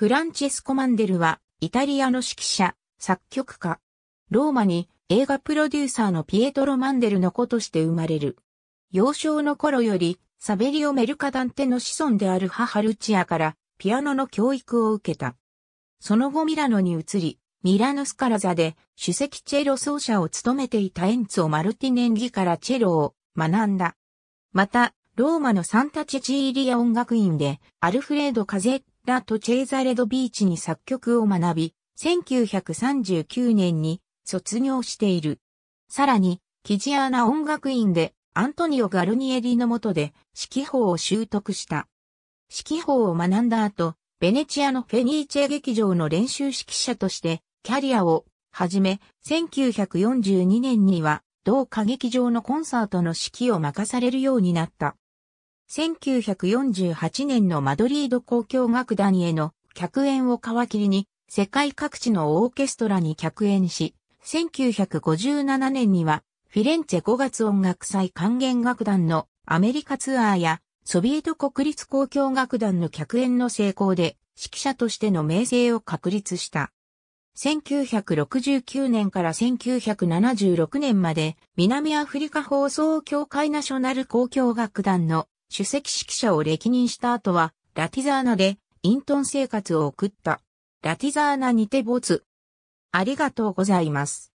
フランチェスコ・マンデルは、イタリアの指揮者、作曲家。ローマに映画プロデューサーのピエトロ・マンデルの子として生まれる。幼少の頃より、サベリオ・メルカダンテの子孫である母ルチアからピアノの教育を受けた。その後ミラノに移り、ミラノスカラ座で首席チェロ奏者を務めていたエンツォ・マルティネンギからチェロを学んだ。また、ローマのサンタチェチーリア音楽院でアルフレード・カゼッラ・トチェーザレドビーチに作曲を学び、1939年に卒業している。さらに、キジアーナ音楽院でアントニオ・ガルニエリの下で指揮法を習得した。指揮法を学んだ後、ベネチアのフェニーチェ劇場の練習指揮者としてキャリアを始め、1942年には同歌劇場のコンサートの指揮を任されるようになった。1948年のマドリード交響楽団への客演を皮切りに、世界各地のオーケストラに客演し、1957年には、フィレンツェ5月音楽祭還元楽団のアメリカツアーや、ソビエト国立交響楽団の客演の成功で、指揮者としての名声を確立した。1969年から1976年まで、南アフリカ放送協会ナショナル交響楽団の主席指揮者を歴任した後は、ラティザーナで、隠遁生活を送った。ラティザーナにて没。ありがとうございます。